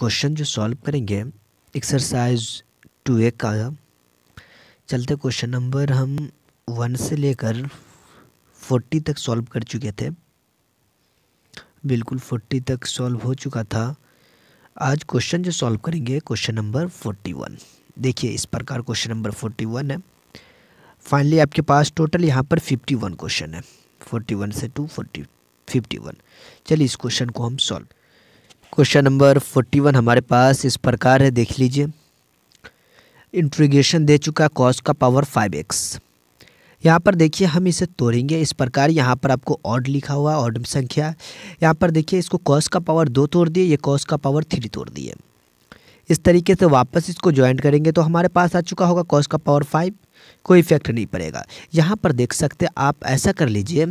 question जो solve करेंगे exercise two ए का चलते क्वेश्चन नंबर हम वन से लेकर फोर्टी तक सॉल्व कर चुके थे बिल्कुल फोर्टी तक सॉल्व हो चुका था आज क्वेश्चन जो सॉल्व करेंगे क्वेश्चन नंबर फोर्टी वन देखिए इस प्रकार क्वेश्चन नंबर फोर्टी वन है फाइनली आपके पास टोटल यहाँ पर फिफ्टी वन क्वेश्चन है फोर्टी वन से टू फोर्टी फिफ्टी वन चलिए इस क्वेश्चन को हम solve question number forty one हमारे पास इस प्रकार है देख लीजिए इंट्रीगेशन दे चुका है कॉस का पावर फाइव एक्स यहाँ पर देखिए हम इसे तोड़ेंगे इस प्रकार यहाँ पर आपको ऑड लिखा हुआ ऑड संख्या यहाँ पर देखिए इसको कॉस का पावर दो तोड़ दिए ये कॉस का पावर थ्री तोड़ दिए इस तरीके से वापस इसको ज्वाइंट करेंगे तो हमारे पास आ चुका होगा कॉस का पावर फाइव कोई इफेक्ट नहीं पड़ेगा यहाँ पर देख सकते आप ऐसा कर लीजिए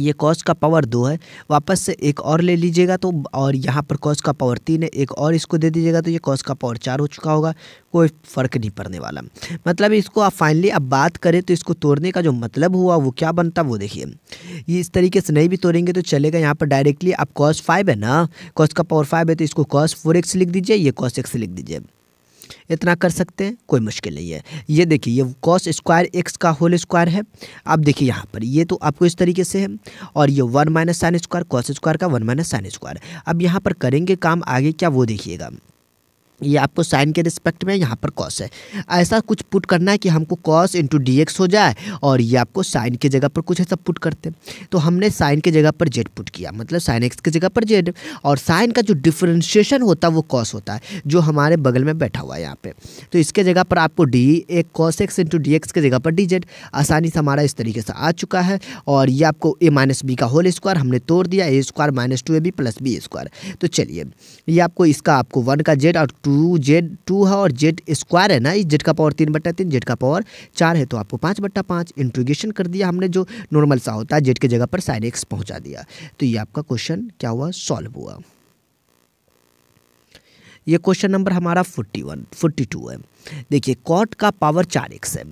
ये कॉस का पावर दो है वापस से एक और ले लीजिएगा तो और यहाँ पर कॉस का पावर तीन है एक और इसको दे दीजिएगा तो ये कॉस का पावर चार हो चुका होगा कोई फ़र्क नहीं पड़ने वाला मतलब इसको आप फाइनली अब बात करें तो इसको तोड़ने का जो मतलब हुआ वो क्या बनता वो देखिए ये इस तरीके से नहीं भी तोड़ेंगे तो चलेगा यहाँ पर डायरेक्टली आप कॉस फाइव है ना कॉस का पावर फाइव है तो इसको कॉस फोर एक्स लिख दीजिए ये कॉस एक्स लिख दीजिए इतना कर सकते हैं कोई मुश्किल नहीं है ये देखिए ये कॉस स्क्वायर एक्स का होल स्क्वायर है आप देखिए यहाँ पर ये तो आपको इस तरीके से है और ये one minus sine square cos square का वन माइनस साइन स्क्वायर अब यहाँ पर करेंगे काम आगे क्या वो देखिएगा ये आपको साइन के रिस्पेक्ट में यहाँ पर कॉस है ऐसा कुछ पुट करना है कि हमको कॉस इंटू डी हो जाए और ये आपको साइन के जगह पर कुछ ऐसा पुट करते हैं तो हमने साइन के जगह पर जेड पुट किया मतलब साइन एक्स की जगह पर जेड और साइन का जो डिफ्रेंशिएशन होता है वो कॉस होता है जो हमारे बगल में बैठा हुआ है यहाँ पर तो इसके जगह पर आपको डी एक cos x into d x जगह पर डी जेड आसानी से हमारा इस तरीके से आ चुका है और ये आपको ए माइनस बी का होल स्क्वायर हमने तोड़ दिया a square minus two a b plus b square तो चलिए ये आपको इसका आपको वन का जेड और टू टू जेड टू है और जेड स्क्वायर है ना इस जेड का पावर तीन बट्टा तीन जेड का पावर चार है तो आपको पाँच बट्टा पाँच इंट्रोगेशन कर दिया हमने जो नॉर्मल सा होता है जेड की जगह पर साइन एक्स पहुँचा दिया तो ये आपका क्वेश्चन क्या हुआ सॉल्व हुआ ये क्वेश्चन नंबर हमारा फोर्टी वन फोर्टी टू है देखिए कॉट का पावर चार एक्स है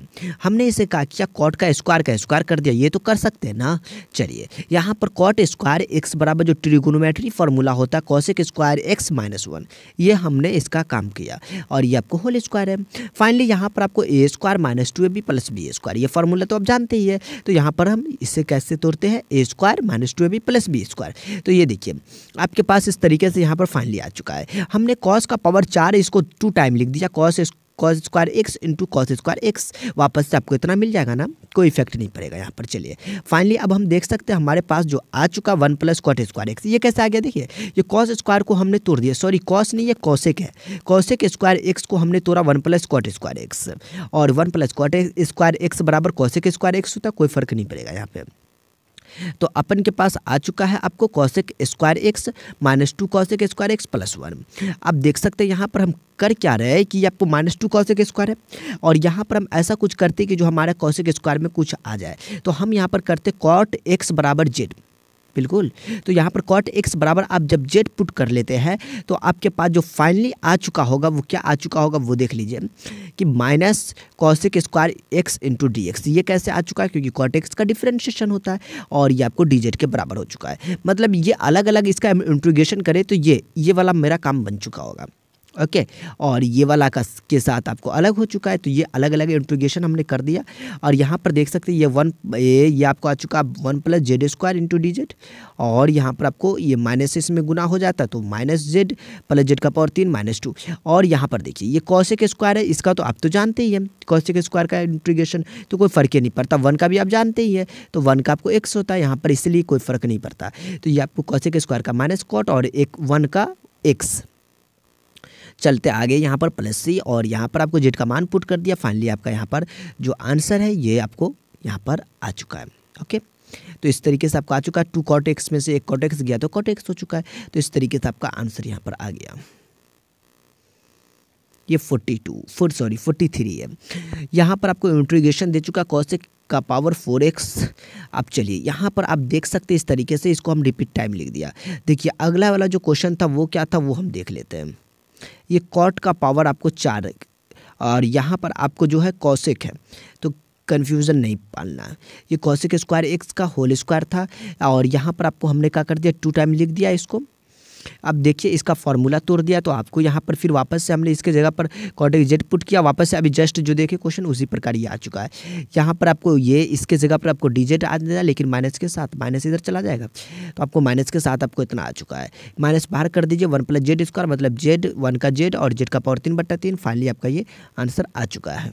हमने इसे कहा कि कॉट का स्क्वायर का स्क्वायर कर दिया ये तो कर सकते हैं ना चलिए यहाँ पर कॉट स्क्वायर एक्स बराबर जो ट्रिगोनोमेट्री फार्मूला होता है cosec square x minus one ये हमने इसका काम किया और ये आपको होल स्क्वायर है फाइनली यहाँ पर आपको a square minus two a b plus b square ये फार्मूला तो आप जानते ही है तो यहाँ पर हम इसे कैसे तोड़ते हैं a square minus two a b plus b square तो ये देखिए आपके पास इस तरीके से यहाँ पर फाइनली आ चुका है हमने कॉस का पावर चार इसको टू टाइम लिख दिया cos cos square x into cos square x वापस से आपको इतना मिल जाएगा ना कोई इफेक्ट नहीं पड़ेगा यहाँ पर चलिए फाइनली अब हम देख सकते हैं हमारे पास जो आ चुका one plus cot square x ये कैसे आ गया देखिए ये कॉस स्क्वायर को हमने तोड़ दिया सॉरी कॉस नहीं ये कॉसेक है कॉसेक स्क्वायर एक्स को हमने तोड़ा one plus cot square x और one plus cot square x बराबर कॉसेक स्क्वायर एक्स होता कोई फर्क नहीं पड़ेगा यहाँ पर तो अपन के पास आ चुका है आपको cosec square x minus two cosec square x plus one आप देख सकते हैं यहाँ पर हम कर क्या रहे हैं कि आपको माइनस टू कौशिक स्क्वायर है और यहाँ पर हम ऐसा कुछ करते कि जो हमारा कौशिक स्क्वायर में कुछ आ जाए तो हम यहाँ पर करते कॉट एक्स बराबर जेड बिल्कुल तो यहाँ पर कॉट एक्स बराबर आप जब जेड पुट कर लेते हैं तो आपके पास जो फाइनली आ चुका होगा वो क्या आ चुका होगा वो देख लीजिए कि minus cosec square x into d x ये कैसे आ चुका है क्योंकि कॉट एक्स का डिफरेंशिएशन होता है और ये आपको डी जेड के बराबर हो चुका है मतलब ये अलग अलग इसका इंट्रोगेशन करें तो ये ये वाला मेरा काम बन चुका होगा ओके और ये वाला का के साथ आपको अलग हो चुका है तो ये अलग अलग इंट्रोगेशन हमने कर दिया और यहाँ पर देख सकते हैं ये वन ये, ये आपको आ चुका one plus z square into digit और यहाँ पर आपको ये माइनस इसमें गुना हो जाता तो माइनस जेड प्लस जेड का पावर तीन माइनस टू और यहाँ पर देखिए ये कौशिक स्क्वायर है इसका तो आप तो जानते ही हैं कौशिक स्क्वायर का इंट्रीगेशन तो कोई फ़र्क ही नहीं पड़ता वन का भी आप जानते ही है तो वन का आपको एक्स होता है यहाँ पर इसलिए कोई फ़र्क नहीं पड़ता तो ये आपको कौशिक स्क्वायर का माइनस कॉट और एक वन का एक्स चलते आगे यहाँ पर प्लस सी और यहाँ पर आपको जेड का मान पुट कर दिया फाइनली आपका यहाँ पर जो आंसर है ये आपको यहाँ पर आ चुका है ओके तो इस तरीके से आपका आ चुका है टू कॉटेक्स में से एक कॉटेक्स गया तो कॉटेक्स हो चुका है तो इस तरीके से आपका आंसर यहाँ पर आ गया ये forty two four sorry forty three है यहाँ पर आपको इंट्रीगेशन दे चुका है कॉस का पावर फोर एक्स आप चलिए यहाँ पर आप देख सकते हैं इस तरीके से इसको हम रिपीट टाइम लिख दिया देखिए अगला वाला जो क्वेश्चन था वो क्या था वो हम देख लेते हैं ये कॉट का पावर आपको चार है और यहाँ पर आपको जो है कौशिक है तो कन्फ्यूज़न नहीं पालना ये कौशिक स्क्वायर एक्स का होल स्क्वायर था और यहाँ पर आपको हमने क्या कर दिया टू टाइम लिख दिया इसको अब देखिए इसका फॉर्मूला तोड़ दिया तो आपको यहाँ पर फिर वापस से हमने इसके जगह पर कॉटेक जेड पुट किया वापस से अभी जस्ट जो देखे क्वेश्चन उसी प्रकार ये आ चुका है यहाँ पर आपको ये इसके जगह पर आपको डी जेड आ जाएगा लेकिन माइनस के साथ माइनस इधर चला जाएगा तो आपको माइनस के साथ आपको इतना आ चुका है माइनस बाहर कर दीजिए वन प्लस जेड स्क्वायर मतलब जेड वन का जेड और जेड का पावर तीन बट्टा तीन फाइनली आपका ये आंसर आ चुका है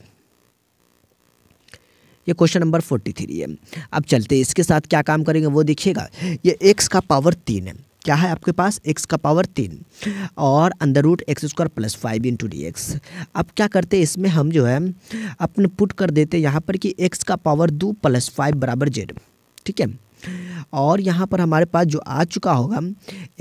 ये क्वेश्चन नंबर फोर्टी थ्री है अब चलते इसके साथ क्या काम करेंगे वो देखिएगा ये एक्स का पावर तीन है क्या है आपके पास एक्स का पावर तीन और अंदर root x square plus five into d x अब क्या करते हैं इसमें हम जो है अपने पुट कर देते यहाँ पर कि एक्स का पावर दो प्लस फाइव बराबर जेड ठीक है और यहाँ पर हमारे पास जो आ चुका होगा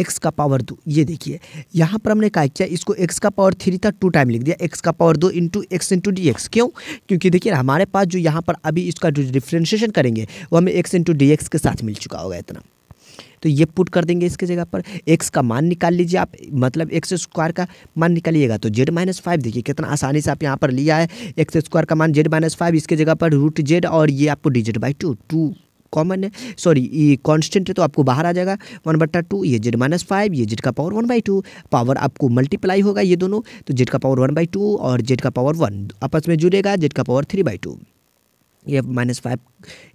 एक्स का पावर दो ये देखिए यहाँ पर हमने कहा किया इसको एक्स का पावर थ्री था टू टाइम लिख दिया एक्स का पावर दो into x into d x क्यों क्योंकि देखिए हमारे पास जो यहाँ पर अभी इसका जो डिफ्रेंशिएशन करेंगे वो हमें एक्स इंटू डी एक्स के साथ मिल चुका होगा इतना तो ये पुट कर देंगे इसके जगह पर एक्स का मान निकाल लीजिए आप मतलब एक्स स्क्वायर का मान निकालिएगा तो जेड माइनस फाइव देखिए कितना आसानी से आप यहाँ पर लिया है एक्स स्क्वायर का मान जेड माइनस फाइव इसके जगह पर रूट जेड और ये आपको digit by two two common है सॉरी ये कॉन्स्टेंट है तो आपको बाहर आ जाएगा वन बट्टा टू ये जेड माइनस फाइव ये जेड का power one by two power आपको मल्टीप्लाई होगा ये दोनों तो जेड का पावर वन बाई टू और जेड का पावर वन आपस में जुड़ेगा जेड का पावर थ्री बाई टू ये माइनस फाइव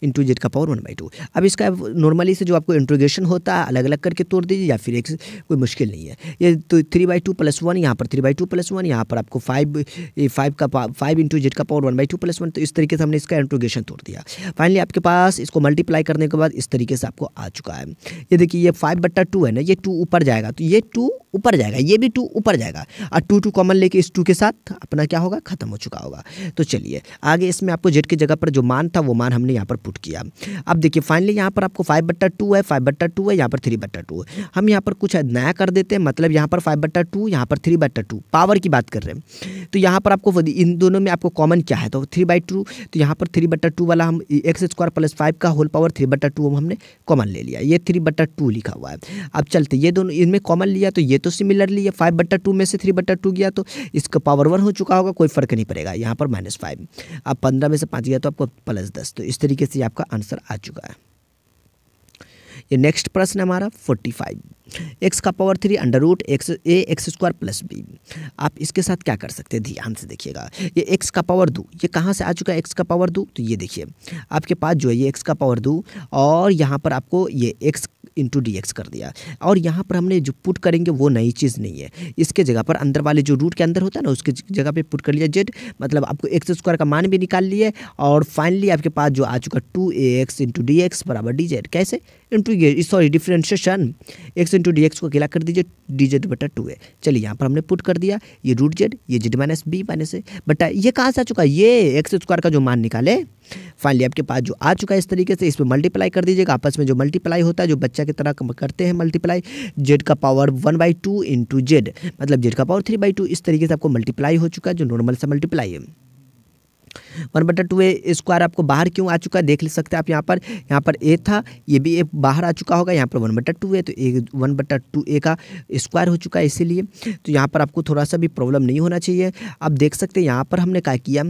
इंटू जेड का पावर वन बाई टू अब इसका नॉर्मली से जो आपको इंट्रोगेशन होता है अलग अलग करके तोड़ दीजिए या फिर एक कोई मुश्किल नहीं है ये तो three by two plus one यहाँ पर three by two plus one यहाँ पर आपको फाइव फाइव का फाइव इंटू जेड का power one by two plus one तो इस तरीके से हमने इसका इंट्रोगेशन तोड़ दिया फाइनली आपके पास इसको मल्टीप्लाई करने के बाद इस तरीके से आपको आ चुका है ये देखिए ये फाइव बट्टा टू है ना ये टू ऊपर जाएगा तो ये टू ऊपर जाएगा ये भी टू ऊपर जाएगा और टू टू कॉमन लेके इस टू के साथ अपना क्या होगा खत्म हो चुका होगा तो चलिए आगे इसमें आपको जेड की जगह पर जो जो मान था वो मान हमने यहाँ पर पुट किया अब देखिए फाइनली यहाँ पर आपको फाइव बट्टा टू है फाइव बट्टा टू है यहाँ पर थ्री बट्टा टू है हम यहाँ पर कुछ नया कर देते हैं मतलब यहाँ पर फाइव बट्टा टू यहाँ पर थ्री बट्टा टू पावर की बात कर रहे हैं तो यहाँ पर आपको इन दोनों में आपको कॉमन क्या है तो थ्री बाई टू तो यहाँ पर थ्री बट्टा टू वाला हम एक्स स्क्वायर प्लस फाइव का होल पावर थ्री बट्टा टू हमने कॉमन ले लिया ये थ्री बट्टा टू लिखा हुआ है अब चलते ये दोनों इनमें कॉमन लिया तो ये तो सिमिलरली ये फाइव बट्टा टू में से थ्री बट्टा टू गया तो इसका पावर वन हो चुका होगा कोई फर्क नहीं पड़ेगा यहाँ पर माइनस फाइव अब पंद्रह में से पाँच गया तो आपको प्लस दस तो इस तरीके से आपका आंसर आ चुका है ये नेक्स्ट प्रश्न हमारा फोर्टी फाइव एक्स का power three under root x a x square plus b आप इसके साथ क्या कर सकते हैं ध्यान से देखिएगा ये एक्स का पावर दो ये कहाँ से आ चुका है एक्स का पावर दो तो ये देखिए आपके पास जो है ये एक्स का पावर दो और यहाँ पर आपको ये एक्स इंटू डी एक्स कर दिया और यहाँ पर हमने जो पुट करेंगे वो नई चीज़ नहीं है इसके जगह पर अंदर वाले जो रूट के अंदर होता है ना उसके जगह पे पुट कर लिया जेड मतलब आपको एक्स स्क्वायर का मान भी निकाल लिया और फाइनली आपके पास जो आ चुका two a x into d x बराबर डी जेड कैसे इंटू ये sorry differentiation x into d x को अकेला कर दीजिए डी जेड बटा टू ए चलिए यहाँ पर हमने पुट कर दिया ये रूट जेड ये z minus b minus a बटा ये कहाँ से आ चुका है ये एक्स स्क्वायर का जो मान निकाले फाइनली आपके पास जो आ चुका है इस तरीके से इस पर मल्टीप्लाई कर दीजिएगा आपस में जो मल्टीप्लाई होता है जो बच्चा की तरह करते हैं मल्टीप्लाई जेड का power one by two into z मतलब जेड का पावर थ्री बाई टू इस तरीके से आपको मल्टीप्लाई हो चुका है जो नॉर्मल सा मल्टीप्लाई है वन बटा टू ए स्क्वायर आपको बाहर क्यों आ चुका है देख ले सकते हैं आप यहाँ पर यहाँ पर ए था ये भी ए बाहर आ चुका होगा यहाँ पर वन बटा टू ए तो ए वन बटा टू ए का स्क्वायर हो चुका है इसीलिए तो यहाँ पर आपको थोड़ा सा भी प्रॉब्लम नहीं होना चाहिए आप देख सकते हैं यहाँ पर हमने क्या किया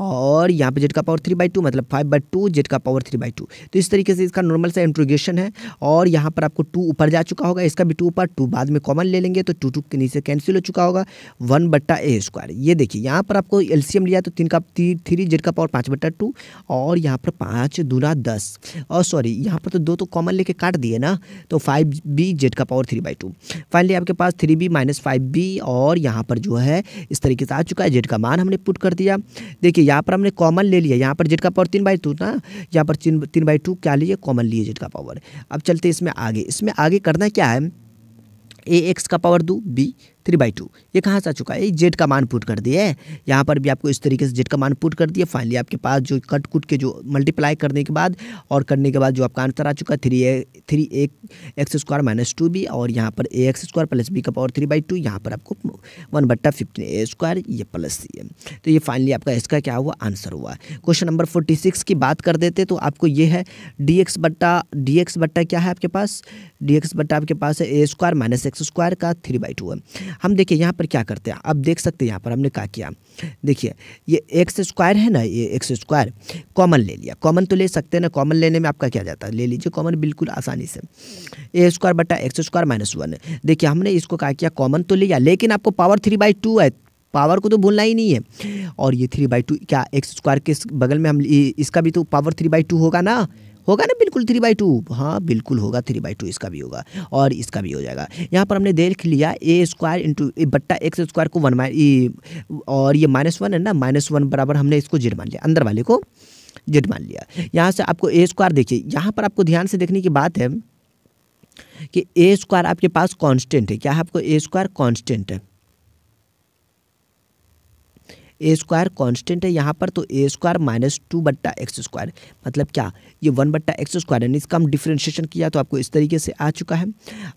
और यहाँ पर जेड का पावर थ्री बाई टू मतलब फाइव बाई टू जेड का पावर थ्री बाई टू तो इस तरीके से इसका नॉर्मल सा इंट्रोगेशन है और यहाँ पर आपको टू ऊपर जा चुका होगा इसका भी टू ऊपर टू बाद में कॉमन ले लेंगे तो टू टू के नीचे कैंसिल हो चुका होगा वन बट्टा ए स्क्वायर ये देखिए यहाँ पर आपको एलसीएम लिया तो तीन का थ्री थ्री जेड का पावर पाँच बटा टू और यहाँ पर पाँच दूना दस और सॉरी यहाँ पर तो दो तो कॉमन लेके काट दिए ना तो फाइव बी जेड का power three by two finally आपके पास three b minus five b और यहाँ पर जो है इस तरीके से आ चुका है जेड का मान हमने पुट कर दिया देखिए यहाँ पर हमने कॉमन ले लिया यहाँ पर जेड का पावर तीन बाई टू ना यहाँ पर तीन बाई टू क्या लिए कॉमन लिए जेड का पावर अब चलते इसमें आगे इसमें आगे करना क्या है ए एक्स का पावर दो बी थ्री बाई टू ये कहाँ से आ चुका है जेड का मान पुट कर दिया है यहाँ पर भी आपको इस तरीके से जेड का मान पुट कर दिया फाइनली आपके पास जो कट कुट के जो मल्टीप्लाई करने के बाद और करने के बाद जो आपका आंसर आ चुका है three a three a x square minus two b और यहाँ पर a x square plus b का पावर थ्री बाई टू यहाँ पर आपको वन बट्टा फिफ्टीन ए स्क्वायर ये प्लस सी है तो ये फाइनली आपका इसका क्या हुआ आंसर हुआ क्वेश्चन नंबर फोर्टी सिक्स की बात कर देते तो आपको ये है डी एक्स बट्टा डी एक्स बट्टा क्या है आपके पास डी एक्स बट्टा आपके पास है a square minus x square का थ्री बाई टू है हम देखिए यहाँ पर क्या करते हैं अब देख सकते हैं यहाँ पर हमने क्या किया देखिए ये एक्स स्क्वायर है ना ये एक्स स्क्वायर कॉमन ले लिया कॉमन तो ले सकते हैं ना कॉमन लेने में आपका क्या जाता है ले लीजिए कॉमन बिल्कुल आसानी से ए स्क्वायर बटा एक्स स्क्वायर माइनस वन देखिए हमने इसको क्या किया कॉमन तो लिया लेकिन आपको पावर थ्री बाई टू है पावर को तो भूलना ही नहीं है और ये थ्री बाई टू क्या एक्स स्क्वायर के बगल में हम इसका भी तो पावर थ्री बाई टू होगा ना होगा ना बिल्कुल थ्री बाई टू हाँ बिल्कुल होगा थ्री बाई टू इसका भी होगा और इसका भी हो जाएगा यहाँ पर हमने देख लिया ए स्क्वायर इंटू बट्टा एक्स स्क्वायर को वन माइ e, और ये माइनस वन है ना माइनस वन बराबर हमने इसको जेड मान लिया अंदर वाले को जेड मान लिया यहाँ से आपको ए स्क्वायर देखिए यहाँ पर आपको ध्यान से देखने की बात है कि ए स्क्वायर आपके पास कांस्टेंट है क्या आपको ए स्क्वायर कॉन्स्टेंट है ए स्क्वायर कॉन्स्टेंट है यहाँ पर तो ए स्क्वायर माइनस टू बट्टा एक्स स्क्वायर मतलब क्या ये वन बट्टा एक्स स्क्वायर यानी इसका हम डिफ्रेंशिएशन किया तो आपको इस तरीके से आ चुका है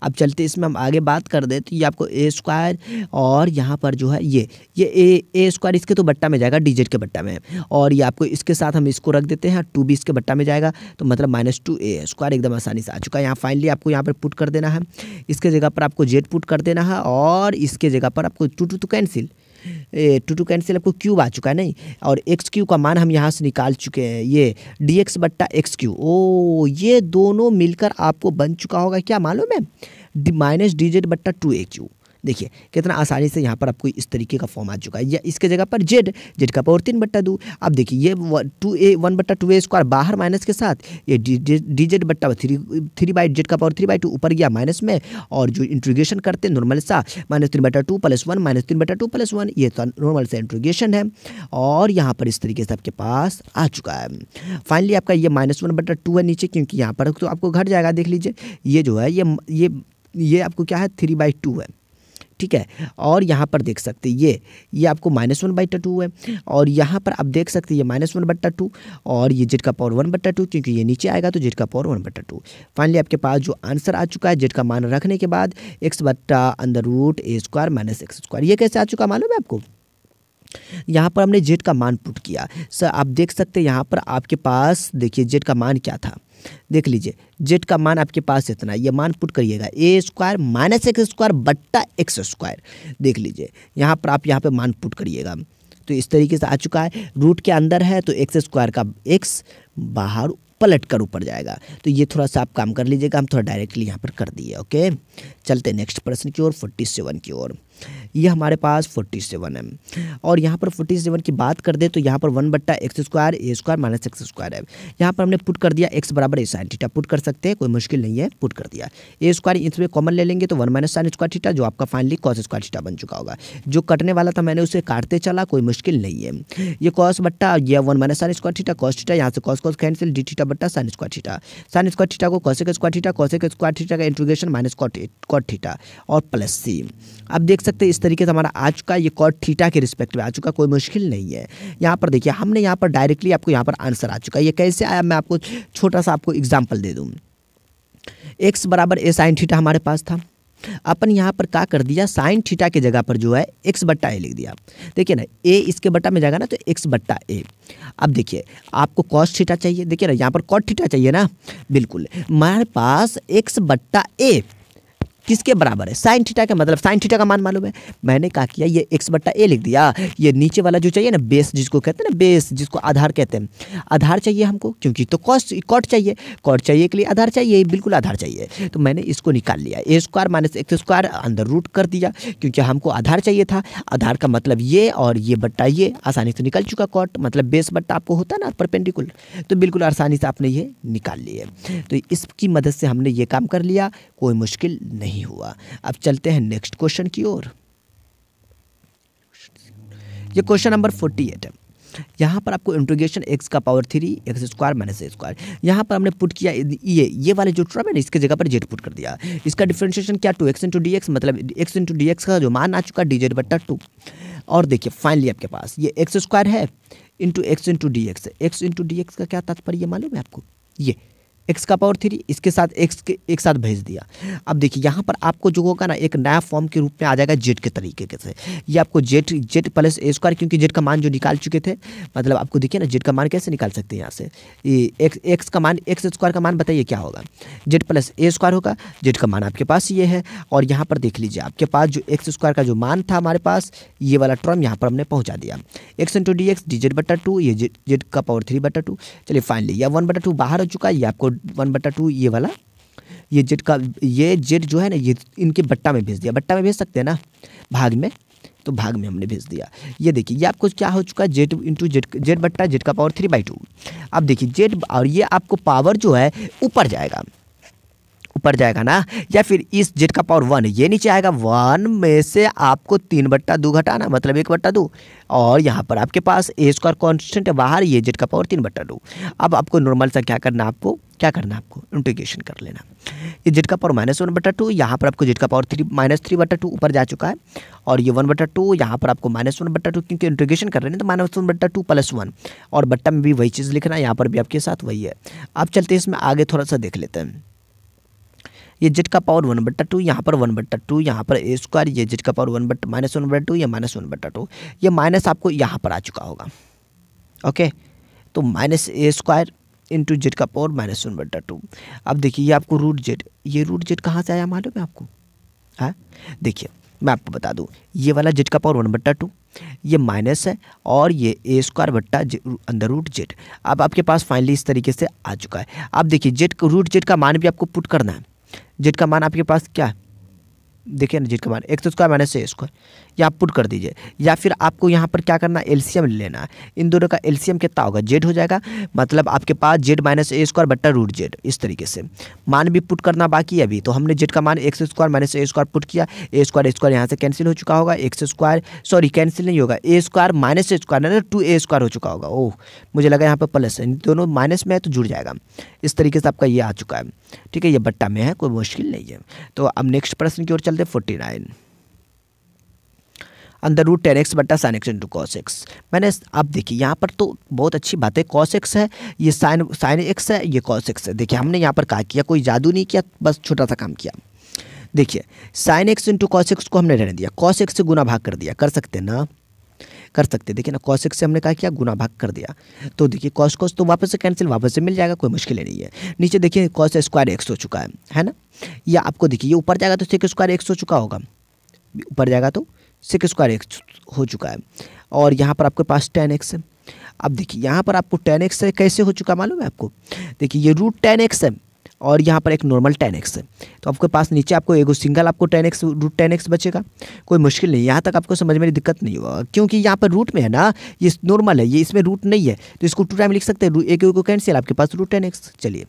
अब चलते इसमें हम आगे बात कर दें तो ये आपको ए स्क्वायर और यहाँ पर जो है ये ये ए ए स्क्वायर इसके तो बट्टा में जाएगा डिजिट के बट्टा में और ये आपको इसके साथ हम इसको रख देते हैं टू बी इसके बट्टा में जाएगा तो मतलब माइनस टू ए स्क्वायर एकदम आसानी से आ चुका है यहाँ फाइनली आपको यहाँ पर पुट कर देना है इसके जगह पर आपको जेड पुट कर देना है और इसके जगह पर आपको टू टू तो कैंसिल टू टू कैंसिल आपको क्यूब आ चुका है नहीं और एक्स क्यू का मान हम यहाँ से निकाल चुके हैं ये डी एक्स बट्टा एक्स क्यू ओ ये दोनों मिलकर आपको बन चुका होगा क्या मालूम है माइनस डी जेड बट्टा टू ए क्यू देखिए कितना आसानी से यहाँ पर आपको इस तरीके का फॉर्म आ चुका है या इसके जगह पर जेड जेड का पावर तीन बट्टा दो अब देखिए ये टू ए वन बट्टा टू ए स्क्वायर बाहर माइनस के साथ ये डी जेड बट्टा थ्री थ्री बाई जेड का पावर थ्री बाई टू ऊपर गया माइनस में और जो इंट्रीगेशन करते हैं नॉर्मल सा माइनस तीन बट्टा टू प्लस वन माइनस तीन बट्टा टू प्लस वन ये तो नॉर्मल सा इंट्रीगेशन है और यहाँ पर इस तरीके से आपके पास आ चुका है फाइनली आपका ये माइनस वन बट्टा टू है नीचे क्योंकि यहाँ पर तो आपको घट जाएगा देख लीजिए ये जो है ये ये ये आपको क्या है थ्री बाई टू है ठीक है और यहाँ पर देख सकते ये ये आपको माइनस वन बाई टू है और यहाँ पर आप देख सकते हैं ये माइनस वन बट्टा टू और ये जेड का पावर वन बट्टा टू क्योंकि ये नीचे आएगा तो जेड का पावर वन बट्टा टू फाइनली आपके पास जो आंसर आ चुका है जेड का मान रखने के बाद एक्स बट्टा अंदर root a square minus x square ये कैसे आ चुका मालूम है आपको यहाँ पर हमने जेड का मान पुट किया सर आप देख सकते हैं यहाँ पर आपके पास देखिए जेड का मान क्या था देख लीजिए जेड का मान आपके पास इतना ये मान पुट करिएगा a square minus x square बट्टा एक्स स्क्वायर देख लीजिए यहाँ पर आप यहाँ पर मान पुट करिएगा तो इस तरीके से आ चुका है रूट के अंदर है तो एक्स स्क्वायर का एक्स बाहर पलट कर ऊपर जाएगा तो ये थोड़ा सा आप काम कर लीजिएगा हम थोड़ा डायरेक्टली यहाँ पर कर दिए ओके चलते नेक्स्ट प्रश्न की ओर फोर्टी सेवन की ओर ये हमारे पास फोर्टी सेवन है और यहाँ पर फोर्टी सेवन की बात कर दे तो यहाँ पर वन बट्टा x square a square minus x square है यहाँ पर हमने पुट कर दिया एक्स बराबर ए साइन थीटा पुट कर सकते हैं कोई मुश्किल नहीं है पुट कर दिया ए स्क्वायर इसमें कॉमन ले लेंगे तो one minus sine square theta जो आपका फाइनली कॉस स्क्वायर थीटा बन चुका होगा जो कटने वाला था मैंने उसे काटते चला कोई मुश्किल नहीं है ये कॉस बट्टा यह one minus sine square theta cos theta यहाँ से cos cos cancel d theta बट्टा sine square theta sine square theta को cos square theta cos square theta का integration minus cot cot theta और प्लस सी अब देख सकते हैं इस तरीके से हमारा आ चुका है ये कॉट थीटा के रिस्पेक्ट में आ चुका कोई मुश्किल नहीं है यहाँ पर देखिए हमने यहाँ पर डायरेक्टली आपको यहाँ पर आंसर आ चुका है ये कैसे आया मैं आपको छोटा सा आपको एग्जाम्पल दे दूँ एक्स बराबर ए साइन थीटा हमारे पास था अपन यहाँ पर क्या कर दिया साइन थीटा के जगह पर जो है एक्स बट्टा ए लिख दिया देखिए ना ए इसके बट्टा में जाएगा ना तो एक्स बट्टा ए अब देखिए आपको कॉस थीटा चाहिए देखिए ना यहाँ पर कॉट थीटा चाहिए ना बिल्कुल हमारे पास एक्स बट्टा ए किसके बराबर है साइन थीटा का मतलब साइन थीटा का मान मालूम है मैंने कहा किया ये एक्स बट्टा ए लिख दिया ये नीचे वाला जो चाहिए ना बेस जिसको कहते हैं ना बेस जिसको आधार कहते हैं आधार चाहिए हमको क्योंकि तो कॉस्ट कॉट चाहिए कॉट चाहिए के लिए आधार चाहिए बिल्कुल आधार चाहिए तो मैंने इसको निकाल लिया a square minus x square अंदर रूट कर दिया क्योंकि हमको आधार चाहिए था आधार का मतलब ये और ये बट्टा ये आसानी से निकल चुका कॉट मतलब बेस बट्टा आपको होता ना परपेंडिकुलर तो बिल्कुल आसानी से आपने ये निकाल लिए तो इसकी मदद से हमने ये काम कर लिया कोई मुश्किल नहीं नहीं हुआ अब चलते हैं नेक्स्ट क्वेश्चन की ओर ये क्वेश्चन नंबर फोर्टी एट है यहाँ पर आपको इंट्रोगेशन एक्स का power three x square minus a square यहाँ पर हमने पुट किया ये ये वाले जो ट्रम है ना इसके जगह पर जेड पुट कर दिया इसका डिफ्रेंशिएशन क्या two x into d x मतलब एक्स इंटू डी एक्स का जो मान आ चुका डी जेड बट्टा टू और देखिए फाइनली आपके पास ये एक्स स्क्वायर है into x into d x x into d x का क्या तात्पर्य मालूम है आपको ये एक्स का पावर थ्री इसके साथ एक्स के एक साथ भेज दिया अब देखिए यहाँ पर आपको जो होगा ना एक नया फॉर्म के रूप में आ जाएगा जेड के तरीके के से ये आपको z z plus a square क्योंकि जेड का मान जो निकाल चुके थे मतलब आपको देखिए ना जेड का मान कैसे निकाल सकते हैं यहाँ से ये एक्स एक्स का मान एक्स स्क्वायर का मान बताइए क्या होगा जेड प्लस ए स्क्वायर होगा जेड का मान आपके पास ये है और यहाँ पर देख लीजिए आपके पास जो एक्स स्क्वायर का जो मान था हमारे पास ये वाला टर्म यहाँ पर हमने पहुँचा दिया x into d x d z बटा टू ये जेड का पावर थ्री बटा टू चलिए फाइनली या वन बटा टू बाहर हो चुका है ये आपको वन बट्टा टू ये वाला ये जेड का ये जेड जो है ना ये इनके बट्टा में भेज दिया बट्टा में भेज सकते हैं ना भाग में तो भाग में हमने भेज दिया ये देखिए ये आपको क्या हो चुका है जेड इंटू जेड जेड बट्टा जेड का पावर थ्री बाई टू अब देखिए जेड और ये आपको पावर जो है ऊपर जाएगा ऊपर जाएगा ना या फिर इस जेड का पावर वन ये नीचे आएगा वन में से आपको तीन बट्टा दो घटाना मतलब एक बट्टा दो और यहाँ पर आपके पास ए स्क्वायर कॉन्स्टेंट है बाहर ये जेड का पावर तीन बट्टा दो अब आपको नॉर्मल सा क्या करना आपको क्या करना है आपको इंटीग्रेशन कर लेना ये जेड का पावर माइनस वन बटा टू यहाँ पर आपको जेड का पावर थ्री माइनस थ्री बटा टू ऊपर जा चुका है और ये वन बटा टू यहाँ पर आपको माइनस वन बटा टू क्योंकि इंटीग्रेशन कर रहे हैं तो माइनस वन बटा टू प्लस वन और बट्टा में भी वही चीज़ लिखना है यहाँ पर भी आपके साथ वही है अब चलते हैं इसमें आगे थोड़ा सा देख लेते हैं ये जेड का पावर वन बट्टा टू यहाँ पर वन बट्टा टू यहाँ पर ए स्क्वायर ये जेड का पावर वन बट्टा माइनस वन बट्टा टू या माइनस वन बट्टा टू ये माइनस आपको यहाँ पर आ चुका होगा ओके तो minus a square into z का पावर माइनस वन बट्टा टू अब देखिए ये आपको रूट जेड ये रूट जेड कहाँ से आया मालूम है आपको हाँ देखिए मैं आपको बता दूँ ये वाला जेड का पावर वन बट्टा टू ये माइनस है और ये ए स्क्वायर बट्टा अंडर रूट जेड अब आपके पास फाइनली इस तरीके से आ चुका है अब देखिए जेड रूट जेड का मान भी आपको पुट करना है जेड का मान आपके पास क्या है देखिए ना जेड का मान सौ स्क्वायर माइनस ए स्क्वायर या आप पुट कर दीजिए या फिर आपको यहाँ पर क्या करना एलसीएम लेना है इन दोनों का एलसीएम कितना होगा जेड हो जाएगा मतलब आपके पास जेड माइनस ए स्क्वायर बट्टा रूट जेड इस तरीके से मान भी पुट करना बाकी है अभी तो हमने जेड का मान सौ square minus a square put किया ए स्क्वायर स्क्वायर यहाँ से कैंसिल हो चुका होगा एक्स स्क्वायर सॉरी कैंसिल नहीं होगा a square minus a square ना टू ए स्क्वायर हो चुका होगा ओह मुझे लगा यहाँ पर प्लस है दोनों माइनस में है तो जुड़ जाएगा इस तरीके से आपका ये आ चुका है ठीक है ये बट्टा में है कोई मुश्किल नहीं है तो अब नेक्स्ट प्रश्न की ओर चलते फोर्टी नाइन अंदर रूट टेन एक्स बट्टा sine x into cos x मैंने अब देखिए यहाँ पर तो बहुत अच्छी बात है कॉस एक्स है ये साइन साइन एक्स है ये कॉस एक्स है देखिए हमने यहाँ पर कहा किया कोई जादू नहीं किया बस छोटा सा काम किया देखिए sine x into cos x को हमने रहने दिया कॉस एक्स से गुना भाग कर दिया कर सकते ना कर सकते हैं देखिए ना कॉस एक्स से हमने कहा किया गुना भाग कर दिया तो देखिए कॉस कॉस तो वापस से कैंसिल वापस से मिल जाएगा कोई मुश्किल नहीं है नीचे देखिए कॉस स्क्वायर एक्स हो चुका है है ना या आपको देखिए ये ऊपर जाएगा तो सिक्स स्क्वायर एक्स हो चुका होगा ऊपर जाएगा तो सिक्स स्क्वायर एक्स हो चुका है और यहाँ पर आपके पास टेन एक्स है अब देखिए यहाँ पर आपको टेन एक्स कैसे हो चुका मालूम है आपको देखिए ये रूट टेन एक्स है और यहाँ पर एक नॉर्मल टेन एक्स है तो आपके पास नीचे आपको एक सिंगल आपको tan x root tan x बचेगा कोई मुश्किल नहीं यहाँ तक आपको समझ में दिक्कत नहीं होगा क्योंकि यहाँ पर रूट में है ना ये नॉर्मल है ये इसमें रूट नहीं है तो इसको टू टाइम लिख सकते हैं एक को कैंसिल आपके पास रूट टेन एक्स चलिए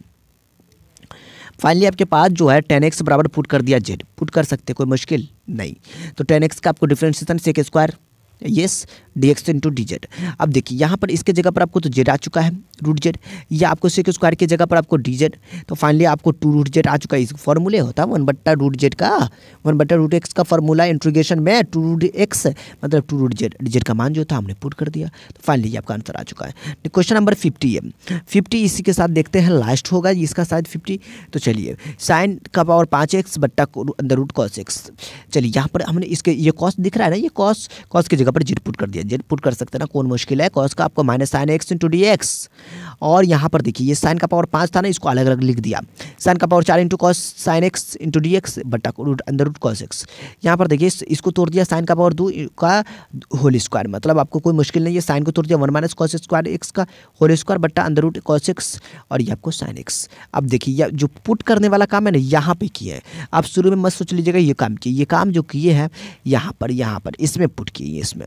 फाइनली आपके पास जो है टेन एक्स बराबर पुट कर दिया जेड पुट कर सकते कोई मुश्किल नहीं तो टेन एक्स का आपको डिफ्रेंशिएशन से square yes d x into d z अब देखिए यहाँ पर इसके जगह पर आपको तो जेड आ चुका है रूट जेड या आपको सिक्स स्क्वायर की जगह पर आपको डी जेड तो फाइनली आपको टू रूट जेड आ चुका है इस फॉर्मूले होता है वन बट्टा रूट जेड का वन बट्टा रूट एक्स का फॉर्मूला इंट्रोगेशन में टू रूट एक्स मतलब two root z d z का मान जो था हमने पुट कर दिया तो फाइनली ये आपका आंसर आ चुका है क्वेश्चन नंबर फिफ्टी है फिफ्टी इसी के साथ देखते हैं लास्ट होगा इसका शायद फिफ्टी तो चलिए साइन का पावर पाँच एक्स बट्टा अंदर रूट कॉस एक्स चलिए यहाँ पर हमने इसके ये कॉस्ट दिख रहा है ना ये कॉस कॉस की जगह पर जीरो पुट कर दिया जीरो पुट कर सकते ना कौन मुश्किल है कॉस का आपको minus sine x into d x और यहाँ पर देखिए ये साइन का पावर पाँच था ना इसको अलग अलग लिख दिया साइन का पावर चार into cos sine x into d x बट्टा रूट अंदर रूट कॉस एक्स यहाँ पर देखिए इसको तोड़ दिया साइन का पावर दो का होल स्क्वायर मतलब आपको कोई मुश्किल नहीं है साइन को तोड़ दिया one minus cos square x का होल स्क्वायर बट्टा अंदर रूट कॉस एक्स और ये आपको साइन एक्स अब देखिए जो पुट करने वाला काम है ना यहाँ पर किया है आप शुरू में मत सोच लीजिएगा ये काम किए ये काम जो किए हैं यहाँ पर यहाँ पर इसमें पुट किए इसमें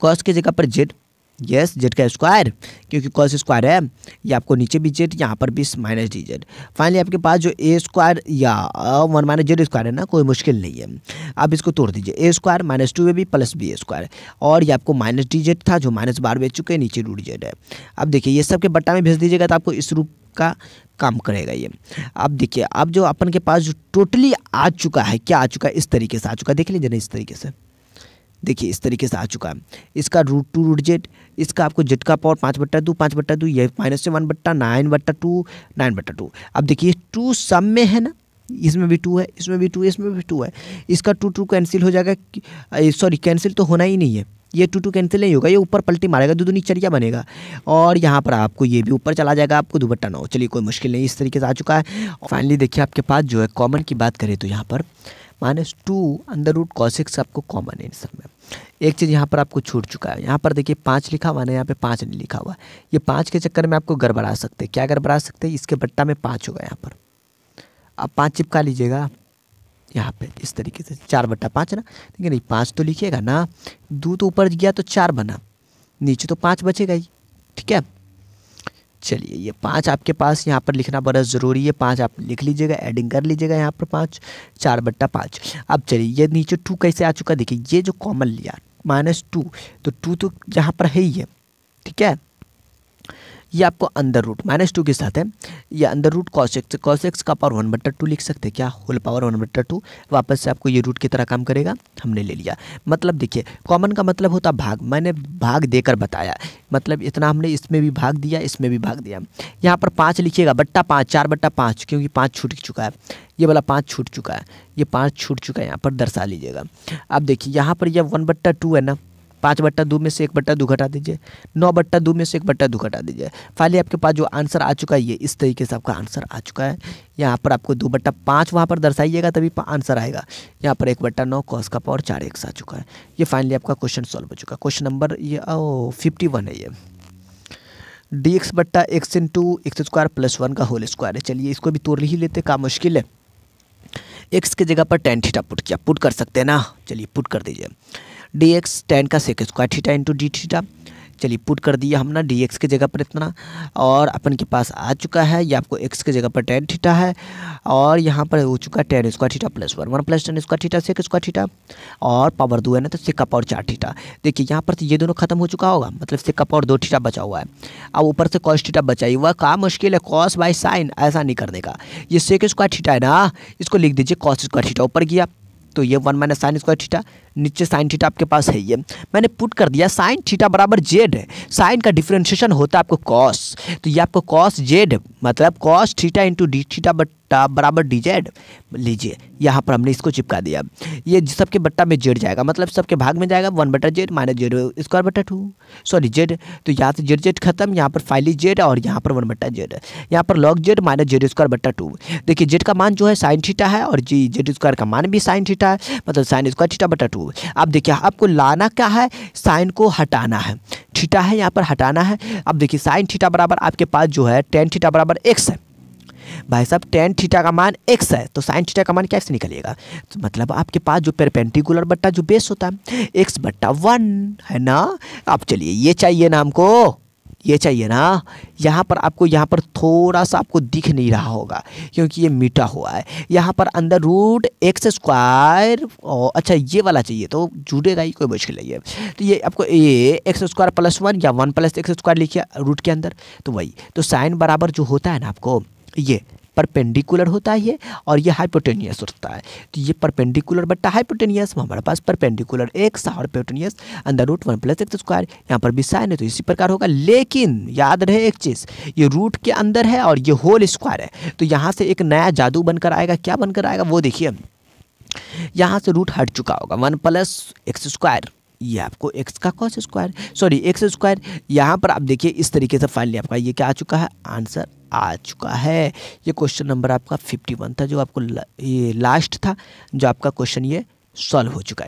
कॉस की जगह पर जेड यस जेड का स्क्वायर क्योंकि कॉस स्क्वायर है ये आपको नीचे भी जेड यहाँ पर भी माइनस डी जेड फाइनली आपके पास जो ए स्क्वायर या वन माइनस जेड स्क्वायर है ना कोई मुश्किल नहीं है आप इसको तोड़ दीजिए a square minus two a b plus b square और ये आपको माइनस डी जेड था जो माइनस बार बेच चुके हैं नीचे डू डी जेड है अब देखिए ये सब के बट्टा में भेज दीजिएगा तो आपको इस रूप का काम करेगा ये अब देखिए अब जो अपन के पास जो टोटली आ चुका है क्या आ चुका है इस तरीके से आ चुका है देख लीजिए ना इस तरीके से देखिए इस तरीके से आ चुका है इसका रूट टू रूट जेड इसका आपको जेड का पावर पाँच बट्टा दो पाँच बट्टा दो ये माइनस से वन बट्टा नाइन बट्टा टू नाइन बट्टा टू अब देखिए टू सम में है ना इसमें भी टू है इसमें भी टू है इसमें भी टू है इसका टू टू कैंसिल हो जाएगा सॉरी कैंसिल तो होना ही नहीं है ये टू टू कैंसिल नहीं होगा ये ऊपर पलटी मारेगा दो दो चरिया बनेगा और यहाँ पर आपको ये भी ऊपर चला जाएगा आपको दुपट्टा ना हो चलिए कोई मुश्किल नहीं इस तरीके से आ चुका है फाइनली देखिए आपके पास जो है कॉमन की बात करें तो यहाँ पर minus two under root cos x आपको कॉमन है इन सब में एक चीज़ यहाँ पर आपको छूट चुका है यहाँ पर देखिए पाँच लिखा हुआ ना यहाँ पे पाँच नहीं लिखा हुआ ये पाँच के चक्कर में आपको गड़बड़ा सकते हैं क्या गड़बड़ा सकते हैं इसके बट्टा में पाँच होगा यहाँ पर आप पाँच चिपका लीजिएगा यहाँ पर इस तरीके से चार बट्टा पाँच ना देखिए नहीं पाँच तो लिखिएगा ना दो तो ऊपर गया तो चार बना नीचे तो पाँच बचेगा ही ठीक है चलिए ये पाँच आपके पास यहाँ पर लिखना बड़ा ज़रूरी है पाँच आप लिख लीजिएगा एडिंग कर लीजिएगा यहाँ पर पाँच चार बट्टा पाँच अब चलिए ये नीचे टू कैसे आ चुका देखिए ये जो कॉमन लिया माइनस टू तो टू तो यहाँ पर है ही है ठीक है ये आपको अंदर रूट माइनस टू के साथ है ये अंदर root cos x cos x का पावर वन बट्टा टू लिख सकते हैं क्या होल पावर वन बट्टा टू वापस से आपको ये रूट की तरह काम करेगा हमने ले लिया मतलब देखिए कॉमन का मतलब होता भाग मैंने भाग देकर बताया मतलब इतना हमने इसमें भी भाग दिया इसमें भी भाग दिया यहाँ पर पाँच लिखिएगा बट्टा पाँच चार बट्टा पाँच क्योंकि पाँच छूट चुका है ये वाला पाँच छूट चुका है ये पाँच छूट चुका है यहाँ पर दर्शा लीजिएगा अब देखिए यहाँ पर यह वन बट्टा टू है ना पाँच बट्टा दो में से एक बट्टा दो घटा दीजिए नौ बट्टा दो में से एक बट्टा दो घटा दीजिए फाइनली आपके पास जो आंसर आ चुका है ये इस तरीके से आपका आंसर आ चुका है यहाँ पर आपको दो बट्टा पाँच वहाँ पर दर्शाइएगा तभी आंसर आएगा यहाँ पर एक बट्टा नौ कॉस का पावर चार एक्स आ चुका है ये फाइनली आपका क्वेश्चन सॉल्व हो चुका है क्वेश्चन नंबर ये ओ फिफ्टी वन है ये डी एक्स बट्टा x into x square plus one का होल स्क्वायर है चलिए इसको भी तोड़ ही लेते का मुश्किल है एक्स की जगह पर टेन थीटा पुट किया पुट कर सकते हैं ना चलिए पुट कर दीजिए डी एक्स टेन का sec square theta into d theta चलिए पुट कर दिया हमने डी एक्स की जगह पर इतना और अपन के पास आ चुका है ये आपको एक्स के जगह पर टेन थीटा है और यहाँ पर हो चुका है tan square theta plus one one plus tan square theta sec square theta और पावर दो है ना तो सिक्का पावर चार थीटा देखिए यहाँ पर तो ये दोनों खत्म हो चुका होगा मतलब सिक्का पावर दो थीटा बचा हुआ है अब ऊपर से कॉस थीटा बचा हुआ का मुश्किल है कॉस बाई साइन ऐसा नहीं कर देगा ये सेक स्क्वायर थीटा है ना इसको लिख दीजिए कॉस स्क्वायर थीटा ऊपर गया तो ये one minus sine square theta नीचे साइन थीटा आपके पास है ये मैंने पुट कर दिया साइन थीटा बराबर जेड है साइन का डिफ्रेंशिएशन होता है आपको कॉस तो ये आपको कॉस जेड मतलब cos theta into d theta but बट्टा बराबर डी जेड लीजिए यहाँ पर हमने इसको चिपका दिया ये सबके बट्टा में जेड जाएगा मतलब सबके भाग में जाएगा वन बटा जेड माइनस जेड स्क्वायर बटा टू सॉरी जेड तो यहाँ से जेड जेड खत्म यहाँ पर फाइली जेड और यहाँ पर वन बट्टा जेड यहाँ पर log z minus z square बट्टा टू देखिए जेड का मान जो है साइन थीटा है और जी जेड स्क्वायर का मान भी साइन थीटा है मतलब साइन स्क्वायर थीटा बटा टू अब देखिए आपको लाना क्या है साइन को हटाना है थीटा है यहाँ पर हटाना है अब देखिए साइन थीटा बराबर आपके पास जो है टेन थीटा बराबर एक्स है भाई साहब टेन थीटा का मान एक्स है तो साइन थीटा का मान कैसे निकलेगा तो मतलब आपके पास जो पेरपेंटिकुलर बट्टा जो बेस होता है एक्स बट्टा वन है ना आप चलिए ये चाहिए ना हमको ये चाहिए ना यहाँ पर आपको यहाँ पर थोड़ा सा आपको दिख नहीं रहा होगा क्योंकि ये मीठा हुआ है यहाँ पर अंदर रूट एक्स स्क्वायर और अच्छा ये वाला चाहिए तो जुड़ेगा ही कोई मुश्किल नहीं है तो ये आपको ये एक्स स्क्वायर प्लस वन या वन प्लस एक्स स्क्वायर लिखिए रूट के अंदर तो वही तो साइन बराबर जो होता है ना आपको ये परपेंडिकुलर होता है ये और ये हाइपोटेनियस होता है तो ये परपेंडिकुलर बट्टा हाइपोटेनियस हमारे पास परपेंडिकुलर एक्स और पेटोनियस अंदर root one plus x square यहाँ पर भी साइन है तो इसी प्रकार होगा लेकिन याद रहे एक चीज़ ये रूट के अंदर है और ये होल स्क्वायर है तो यहाँ से एक नया जादू बनकर आएगा क्या बनकर आएगा वो देखिए यहाँ से रूट हट चुका होगा वन प्लस एक्स स्क्वायर ये आपको एक्स का cos square sorry x square यहाँ पर आप देखिए इस तरीके से फाइनली आपका ये क्या आ चुका है आंसर आ चुका है ये क्वेश्चन नंबर आपका फिफ्टी वन था जो आपको ये लास्ट था जो आपका क्वेश्चन ये सॉल्व हो चुका है